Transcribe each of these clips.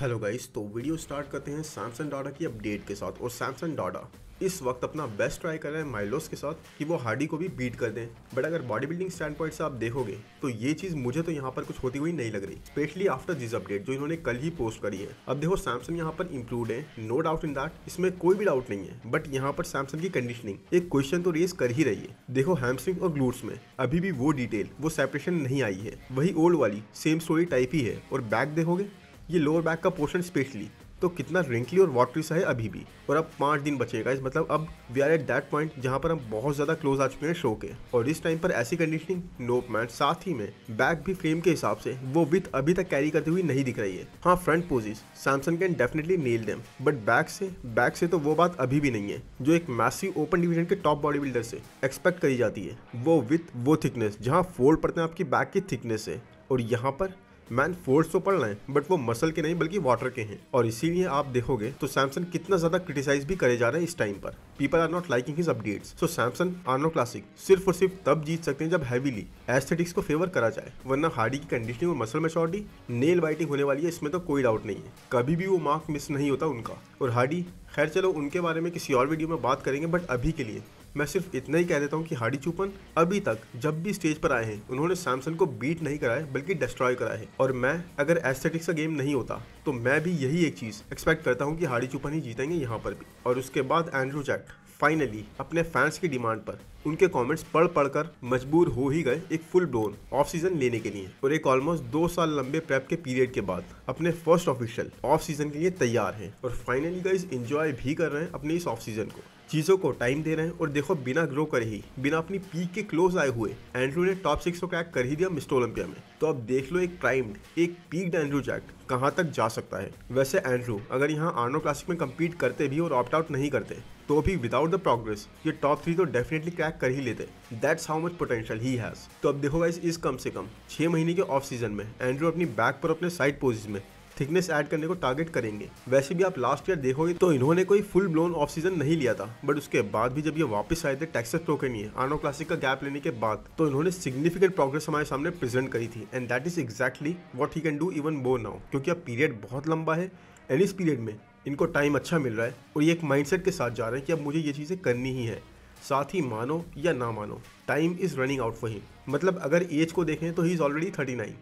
hello guys तो video start करते हैं सैमसंग डाटा की अपडेट के साथ और सैमसंग डाटा इस वक्त अपना बेस्ट ट्राई कर रहे हैं माइलोस के साथ कि वो हार्डी को भी बीट कर दें बट अगर बॉडी बिल्डिंग स्टैंड पॉइंट से आप देखोगे तो ये चीज मुझे तो यहाँ पर कुछ होती हुई नहीं लग रही स्पेशली आफ्टर दिस अपडेट जो इन्होंने कल ही पोस्ट करी है अब देखो सैमसंग यहाँ पर इम्प्रूव है नो डाउट इन दैट इसमें कोई भी डाउट नहीं है बट यहाँ पर सैमसंग की कंडीशनिंग एक क्वेश्चन तो रेस कर ही रही है देखो हैमस्ट्रिंग और ग्लूट्स में अभी भी वो डिटेल वो सेपरेशन नहीं आई है वही ओल्ड वाली सेम स्टोरी टाइप ही है और बैक देखोगे ये लोअर बैक का पोर्शन स्पेशली तो कितना रिंकली और वाटरी सा है अभी भी और अब पाँच दिन बचेगा इस मतलब अब we are at that point जहाँ पर हम बहुत ज़्यादा क्लोज आ चुके हैं शो के और इस टाइम पर ऐसी कंडीशनिंग नोप मैट साथ ही में बैक भी फ्रेम के हिसाब से वो विथ अभी तक कैरी करती हुई नहीं दिख रही है हाँ front poses Samson can definitely nail them but back से बैक से तो वो बात अभी भी नहीं है जो एक मैसिव ओपन डिवीजन के टॉप बॉडी बिल्डर से एक्सपेक्ट करी जाती है वो विथ वो थिकनेस जहाँ फोल्ड पड़ते हैं आपकी बैक की थिकनेस से और यहाँ पर मैन फोर्स तो पढ़ रहे हैं बट वो मसल के नहीं बल्कि वाटर के हैं और इसीलिए आप देखोगे तो सैमसंग कितना ज्यादा क्रिटिसाइज भी करे जा रहे हैं इस टाइम पर people are not liking his updates so Samson Arnold classic सिर्फ और सिर्फ तब जीत सकते हैं जब हैवीली एस्थेटिक्स को फेवर करा जाए वरना हार्डी की कंडीशनिंग और मसल मेचोरिटी नेल बाइटिंग होने वाली है इसमें तो कोई डाउट नहीं है कभी भी वो मार्क मिस नहीं होता उनका और हार्डी खैर चलो उनके बारे में किसी और वीडियो में बात करेंगे बट अभी के लिए मैं सिर्फ इतना ही कह देता हूँ कि हाडी चूपन अभी तक जब भी स्टेज पर आए हैं उन्होंने सैमसंग को बीट नहीं कराया बल्कि डिस्ट्रॉय कराया है और मैं अगर एस्थेटिक्स का गेम नहीं होता तो मैं भी यही एक चीज़ एक्सपेक्ट करता हूँ कि हाडी चूपन ही जीतेंगे यहाँ पर भी और उसके बाद एंड्रू जैक फाइनली अपने फैंस की डिमांड पर उनके कमेंट्स पढ़ पढ़कर मजबूर हो ही गए एक फुल ब्लोन ऑफ सीजन लेने के लिए और एक ऑलमोस्ट दो साल लंबे प्रेप के पीरियड के बाद अपने फर्स्ट ऑफिशियल ऑफ सीजन के लिए तैयार हैं और फाइनली गाइज एंजॉय भी कर रहे हैं अपने इस ऑफ सीजन को चीज़ों को टाइम दे रहे हैं और देखो बिना ग्रो करे ही बिना अपनी पीक के क्लोज आए हुए एंड्रू ने टॉप सिक्स को क्रैक कर ही दिया मिस्टर ओलंपिया में तो अब देख लो एक प्राइम्ड एक पीक्ड एंड्रू जैक कहाँ तक जा सकता है वैसे एंड्रू अगर यहाँ आर्नो क्लासिक में कम्पीट करते भी और ऑप्ट आउट नहीं करते तो भी विदाउट द प्रोग्रेस ये टॉप थ्री तो डेफिनेटली क्रैक कर ही लेते that's how much potential he has तो अब देखो इस कम से कम छह महीने के ऑफ सीजन में एंड्रू अपनी बैक पर अपने साइड पोजिज में थिकनेस ऐड करने को टारगेट करेंगे वैसे भी आप लास्ट ईयर देखोगे तो इन्होंने कोई फुल ब्लोन ऑफ सीजन नहीं लिया था बट उसके बाद भी जब ये वापस आए थे टैक्सेस प्रो के लिए आनो क्लासिक का गैप लेने के बाद तो इन्होंने सिग्निफिकेंट प्रोग्रेस हमारे सामने प्रेजेंट करी थी and that is exactly what he can do even बो नाउ क्योंकि अब पीरियड बहुत लंबा है एंड इस पीरियड में इनको टाइम अच्छा मिल रहा है और ये एक माइंड के साथ जा रहे हैं कि अब मुझे ये चीज़ें करनी ही है साथ ही मानो या ना मानो time is running out for him मतलब अगर एज को देखें तो he is already thirty nine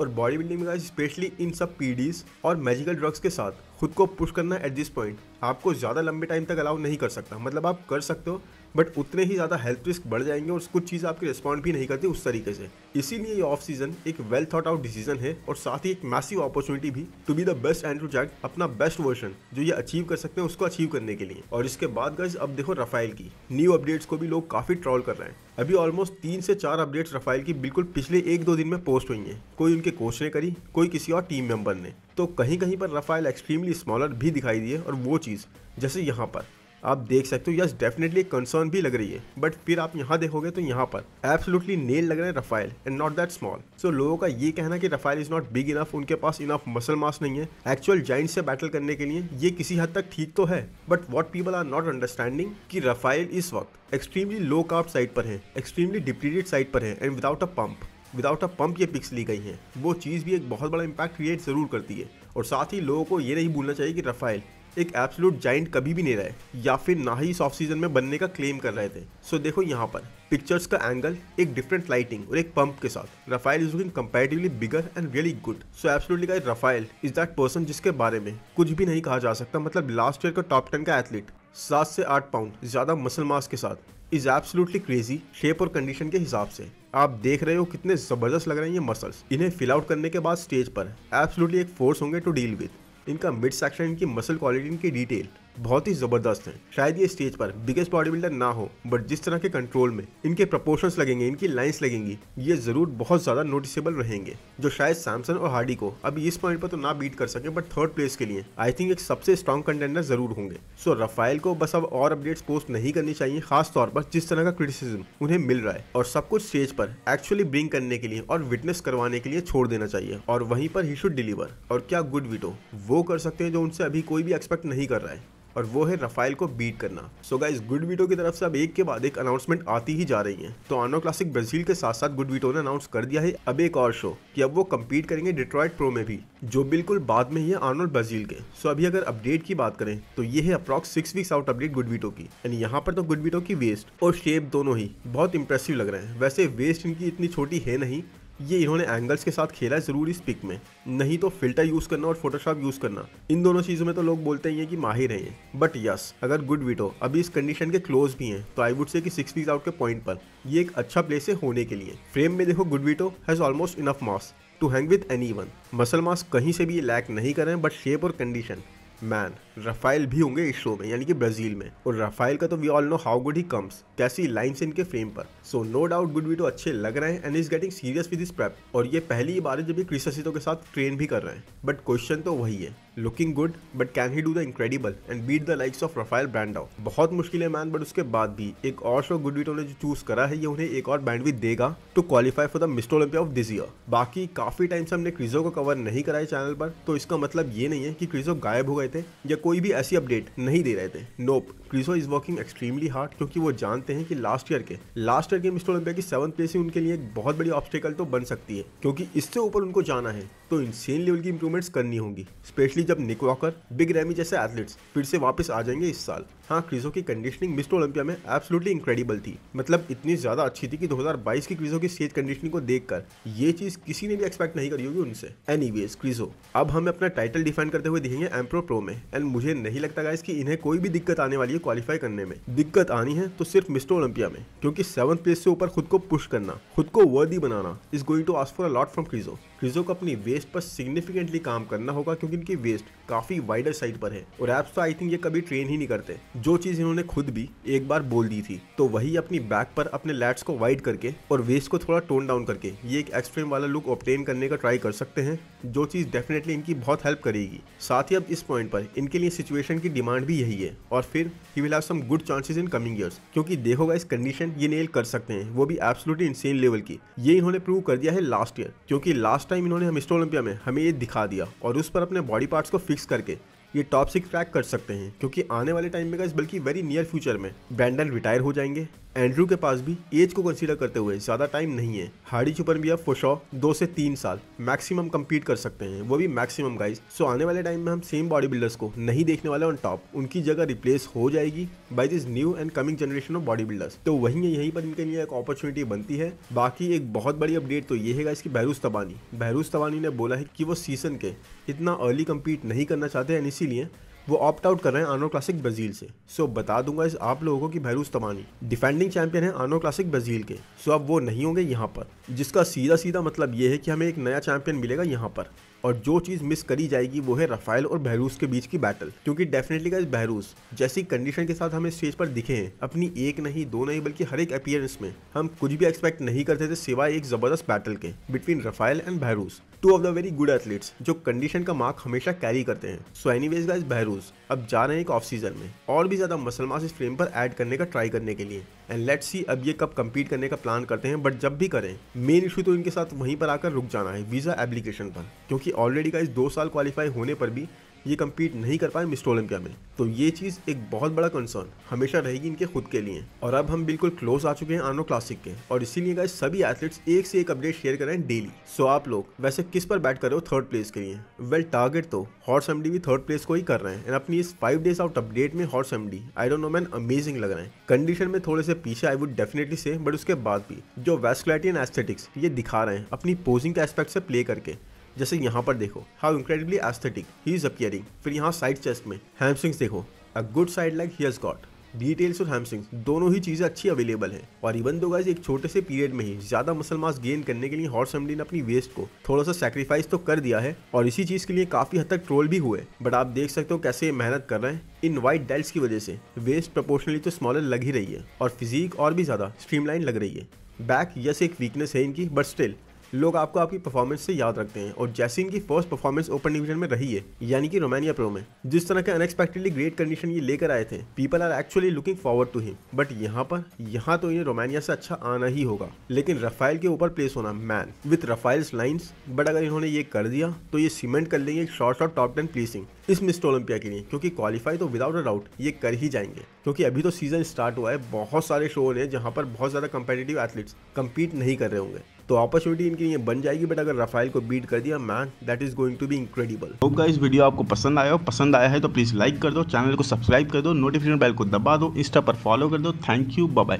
और बॉडी बिल्डिंग में स्पेशली इन सब पीडीज और मैजिकल ड्रग्स के साथ खुद को पुश करना एट दिस पॉइंट आपको ज़्यादा लंबे टाइम तक अलाउ नहीं कर सकता मतलब आप कर सकते हो बट उतने ही ज़्यादा हेल्थ रिस्क बढ़ जाएंगे और कुछ चीज़ आपकी रिस्पॉन्ड भी नहीं करती उस तरीके से इसीलिए ये ऑफ सीजन एक वेल थॉट आउट डिसीजन है और साथ ही एक मैसिव अपॉर्चुनिटी भी to be the best Andrew Jacked अपना बेस्ट वर्जन जो ये अचीव कर सकते हैं उसको अचीव करने के लिए और इसके बाद गज अब देखो रफाइल की न्यू अपडेट्स को भी लोग काफ़ी ट्रॉल कर रहे हैं अभी ऑलमोस्ट तीन से चार अपडेट्स रफाइल की बिल्कुल पिछले एक दो दिन में पोस्ट हुई हैं कोई उनके कोच ने करी कोई किसी और टीम मेंबर ने तो कहीं कहीं पर रफाइल एक्सट्रीमली स्मॉलर भी दिखाई दिए और वो चीज़ चीज़ जैसे यहाँ पर आप देख सकते हो यस डेफिनेटली कंसर्न भी लग रही है बट फिर आप यहाँ देखोगे तो यहाँ पर एब्सोलूटली नेल लग रहे हैं Rafael and not that small so लोगों का ये कहना कि Rafael is not big enough उनके पास इनफ मसल मास नहीं है एक्चुअल जाइंट से बैटल करने के लिए ये किसी हद तक ठीक तो है but what people are not understanding कि रफाइल इस वक्त एक्सट्रीमली लो कार्ब साइड पर है एक्सट्रीमली डिप्लीटेड साइड पर है and without a pump without a pump ये पिक्स ली गई हैं वो चीज़ भी एक बहुत बड़ा इम्पैक्ट क्रिएट ज़रूर करती है और साथ ही लोगों को ये नहीं भूलना चाहिए कि रफाइल एक एब्सोलूट जाइंट कभी भी नहीं रहे या फिर ना ही इस ऑफ सीजन में बनने का क्लेम कर रहे थे सो देखो यहाँ पर पिक्चर्स का एंगल एक डिफरेंट लाइटिंग और एक पंप के साथ Rafael is looking comparatively bigger and really good so absolutely guys Rafael is that person जिसके बारे में कुछ भी नहीं कहा जा सकता मतलब लास्ट ईयर का टॉप टेन का एथलीट सात से आठ पाउंड ज्यादा मसल मास के साथ इज एब्सोल्युटली क्रेजी शेप और कंडीशन के हिसाब से आप देख रहे हो कितने जबरदस्त लग रहे हैं ये मसल्स इन्हें फिल आउट करने के बाद स्टेज पर एब्सोल्युटली एक फोर्स होंगे टू डील विद इनका मिड सेक्शन इनकी मसल क्वालिटी इनकी डिटेल बहुत ही ज़बरदस्त हैं शायद ये स्टेज पर बिगेस्ट बॉडी बिल्डर ना हो बट जिस तरह के कंट्रोल में इनके प्रपोर्शंस लगेंगे इनकी लाइन्स लगेंगी ये ज़रूर बहुत ज़्यादा नोटिसेबल रहेंगे जो शायद सैमसन और हार्डी को अभी इस पॉइंट पर तो ना बीट कर सके बट थर्ड प्लेस के लिए आई थिंक एक सबसे स्ट्रॉन्ग कंटेंडर ज़रूर होंगे सो so, रफाइल को बस अब और अपडेट्स पोस्ट नहीं करनी चाहिए खास तौर पर जिस तरह का क्रिटिसिज्म उन्हें मिल रहा है और सब कुछ स्टेज पर एक्चुअली ब्रिंग करने के लिए और विटनेस करवाने के लिए छोड़ देना चाहिए और वहीं पर ही शुड डिलीवर और क्या गुड विटो वो कर सकते हैं जो उनसे अभी कोई भी एक्सपेक्ट नहीं कर रहा है और वो है रफाइल को बीट करना सो गाइज गुड वीटो की तरफ से अब एक के बाद एक अनाउंसमेंट आती ही जा रही है तो आनो क्लासिक ब्राजील के साथ साथ गुड वीटो ने अनाउंस कर दिया है अब एक और शो कि अब वो कम्पीट करेंगे डिट्रॉयट प्रो में भी जो बिल्कुल बाद में ही है आर्नोल्ड ब्राजील के सो अभी अगर अपडेट की बात करें तो ये है approx six weeks out update Goodvito की यानी यहाँ पर तो गुडवीटो की वेस्ट और शेप दोनों ही बहुत इंप्रेसिव लग रहे हैं वैसे वेस्ट इनकी इतनी छोटी है नहीं ये इन्होंने एंगल्स के साथ खेला है ज़रूर इस पिक में नहीं तो फिल्टर यूज़ करना और फोटोशॉप यूज़ करना इन दोनों चीज़ों में तो लोग बोलते हैं कि माहिर है बट यस अगर गुड विटो अभी इस कंडीशन के क्लोज भी हैं तो आई वुड से कि सिक्स पीस आउट के पॉइंट पर ये एक अच्छा प्लेस है होने के लिए फ्रेम में देखो Good Vito has almost enough mass to hang with any muscle mass कहीं से भी लैक नहीं करें बट शेप और कंडीशन मैन रफाइल भी होंगे इस शो में यानी कि ब्राजील में और रफाइल का तो we all know how good he comes कैसी लाइन्स इनके फ्रेम पर so no doubt good Vi अच्छे लग रहे हैं and is getting serious with this prep और ये पहली बार है जब ये क्रिस्टो के साथ ट्रेन भी कर रहे हैं बट क्वेश्चन तो वही है looking good but can he do the incredible and beat the likes of Rafael Brandao बहुत मुश्किल है मैन बट उसके बाद भी एक और शो गुड वीटो ने जो चूज करा है ये उन्हें एक और भी देगा to qualify for the Mister Olympia of this year बाकी काफी टाइम से हमने क्रिजो को कवर नहीं कराया चैनल पर तो इसका मतलब ये नहीं है कि क्रिजो गायब हो गए थे या कोई भी ऐसी अपडेट नहीं दे रहे थे nope Krizo is working extremely hard क्योंकि वो जानते हैं कि लास्ट ईयर के लास्ट ईयर के मिस्टर ओलंपिया की सेवन प्लेसिंग उनके लिए एक बहुत बड़ी ऑब्स्टेकल तो बन सकती है क्योंकि इससे ऊपर उनको जाना है तो इंसेन लेवल की इंप्रूवमेंट्स करनी होगी स्पेशली जब निक वॉकर बिग रैमी जैसे एथलीट्स फिर से वापस आ जाएंगे इस साल हाँ क्रिजो की कंडीशनिंग मिस्टर ओलंपिया में एब्सोल्युटली इंक्रेडिबल थी मतलब इतनी ज्यादा अच्छी थी कि 2022 की क्रिजो की स्टेज कंडीशनिंग को देखकर ये चीज किसी ने भी एक्सपेक्ट नहीं करी होगी उनसे एनीवेज क्रिजो अब हमें अपना टाइटल डिफाइन करते हुए दिखेंगे एम्प्रो प्रो में एंड मुझे नहीं लगता गाइस कि इन्हें कोई भी दिक्कत आने वाली है क्वालिफाई करने में दिक्कत आनी है तो सिर्फ मिस्टर ओलंपिया में क्योंकि सेवन प्लेस से ऊपर खुद को पुश करना खुद को वर्दी बनाना is going to ask for a lot from Krizo हीजो को अपनी वेस्ट पर सिग्निफिकेंटली काम करना होगा क्योंकि इनकी वेस्ट काफी वाइडर साइड पर है और एप्स तो आई थिंक ये कभी ट्रेन ही नहीं करते जो चीज इन्होंने खुद भी एक बार बोल दी थी तो वही अपनी बैक पर अपने लैट्स को वाइड करके और वेस्ट को थोड़ा टोन डाउन करके ये एक एक्सट्रीम वाला लुक ऑप्टेन करने का ट्राई कर सकते हैं जो चीज डेफिनेटली इनकी बहुत हेल्प करेगी साथ ही अब इस पॉइंट पर इनके लिए सिचुएशन की डिमांड भी यही है और फिर he will have some good chances in coming years क्योंकि देखोगा इस कंडीशन ये नेल कर सकते हैं वो भी एब्सोल्युटली इंसेन लेवल की ये इन्होंने प्रूव कर दिया है लास्ट ईयर क्योंकि लास्ट टाइम इन्होंने हम मिस्टर ओलंपिया में हमें ये दिखा दिया और उस पर अपने बॉडी पार्ट्स को फिक्स करके ये टॉप सिक्स क्रैक कर सकते हैं क्योंकि आने वाले टाइम में गाइस बल्कि वेरी नियर फ्यूचर में ब्रैंडन रिटायर हो जाएंगे एंड्रू के पास भी एज को कंसीडर करते हुए ज़्यादा टाइम नहीं है हार्डी छुपन भी अब फोशॉ दो से तीन साल मैक्सिमम कम्पीट कर सकते हैं वो भी मैक्सिमम गाइज सो आने वाले टाइम में हम सेम बॉडी बिल्डर्स को नहीं देखने वाले ऑन टॉप उनकी जगह रिप्लेस हो जाएगी by this new and coming generation of body builders तो वहीं यही पर इनके लिए एक अपॉर्चुनिटी बनती है बाकी एक बहुत बड़ी अपडेट तो ये है गाइज की बहरूस तबानी बहरूस तबानी ने बोला है कि वो सीजन के इतना अर्ली कम्पीट नहीं करना चाहते हैं इसीलिए वो ऑप्ट आउट कर रहे हैं आनो क्लासिक ब्राज़ील से सो बता दूंगा इस आप लोगों को कि भैरूस तमानी डिफेंडिंग चैंपियन है आनो क्लासिक ब्राज़ील के सो अब वो नहीं होंगे यहाँ पर जिसका सीधा सीधा मतलब ये है कि हमें एक नया चैंपियन मिलेगा यहाँ पर और जो चीज़ मिस करी जाएगी वो है रफाइल और बहरूस के बीच की बैटल क्योंकि डेफिनेटली गाइस बहरूस जैसी कंडीशन के साथ हमें स्टेज पर दिखे हैं अपनी एक नहीं दो नहीं बल्कि हर एक अपियरेंस में हम कुछ भी एक्सपेक्ट नहीं करते थे सिवाय एक ज़बरदस्त बैटल के between Rafael and Behrooz two of the very good athletes जो कंडीशन का मार्क हमेशा कैरी करते हैं so anyways guys Behrooz अब जा रहे हैं एक ऑफ सीजन में और भी ज्यादा मसल मास इस फ्रेम पर ऐड करने का ट्राई करने के लिए एंड लेट्स सी अब ये कब कम्पीट करने का प्लान करते हैं बट जब भी करें मेन इशू तो इनके साथ वहीं पर आकर रुक जाना है वीजा एप्लीकेशन पर क्योंकि ऑलरेडी का इस दो साल क्वालिफाई होने पर भी ये कम्पीट नहीं कर पाए मिस्टर ओलम्पिया में तो ये चीज़ एक बहुत बड़ा कंसर्न हमेशा रहेगी इनके खुद के लिए और अब हम बिल्कुल क्लोज आ चुके हैं आनो क्लासिक के और इसीलिए गाइस सभी एथलीट्स एक से एक अपडेट शेयर कर रहे हैं डेली सो आप लोग वैसे किस पर बैट कर रहे हो थर्ड प्लेस के लिए वेल टारगेट तो हॉर्स एमडी भी थर्ड प्लेस को ही कर रहे हैं एंड अपनी इस फाइव डेज आउट अपडेट में Horse MD I don't know man amazing लग रहे हैं कंडीशन में थोड़े से पीछे I would definitely say but उसके बाद भी जो वेस्कुलरिटी एंड एस्थेटिक्स ये दिखा रहे हैं अपनी पोजिंग के एस्पेक्ट से प्ले करके जैसे यहाँ पर देखो how incredibly aesthetic he is appearing फिर यहाँ साइड चेस्ट में हैमस्ट्रिंग्स देखो a good side like he has got details और हैमस्ट्रिंग्स दोनों ही चीज़ें अच्छी अवेलेबल हैं और इवन दो गाइज एक छोटे से पीरियड में ही ज़्यादा मसल मास गेन करने के लिए हॉर्स हेमली ने अपनी वेस्ट को थोड़ा सा सेक्रीफाइस तो कर दिया है और इसी चीज़ के लिए काफ़ी हद तक ट्रोल भी हुए बट आप देख सकते हो कैसे मेहनत कर रहे हैं इन वाइट डेल्ट की वजह से वेस्ट प्रपोर्शनली तो स्मॉलर लग ही रही है और फिजिक और भी ज़्यादा स्ट्रीमलाइन लग रही है बैक यस एक वीकनेस है इनकी बट स्टिल लोग आपको आपकी परफॉर्मेंस से याद रखते हैं और जैसे इनकी फर्स्ट परफॉर्मेंस ओपन डिवीजन में रही है यानी कि रोमानिया प्रो में जिस तरह के अनएक्सपेक्टेडली ग्रेट कंडीशन ये लेकर आए थे people are actually looking forward to him but यहाँ पर यहाँ तो इन्हें रोमानिया से अच्छा आना ही होगा लेकिन रफाइल के ऊपर प्लेस होना man with Rafael's lines but अगर इन्होंने ये कर दिया तो ये सीमेंट कर लेंगे short short top ten placing इस मिस्टर ओलंपिया के लिए क्योंकि क्वालिफाई तो विदाउट अ डाउट ये कर ही जाएंगे क्योंकि अभी तो सीजन स्टार्ट हुआ है बहुत सारे शो ने जहाँ पर बहुत ज़्यादा कंपेटेटिव एथलीट्स कम्पीट नहीं कर रहे होंगे तो अपॉर्चुनिटी इनके लिए बन जाएगी बट अगर रफाइल को बीट कर दिया man that is going to be incredible hope इस वीडियो आपको पसंद आया हो पसंद आया है तो प्लीज़ लाइक कर दो चैनल को सब्सक्राइब कर दो नोटिफिकेशन बेल को दबा दो इंस्टा पर फॉलो कर दो थैंक यू बाय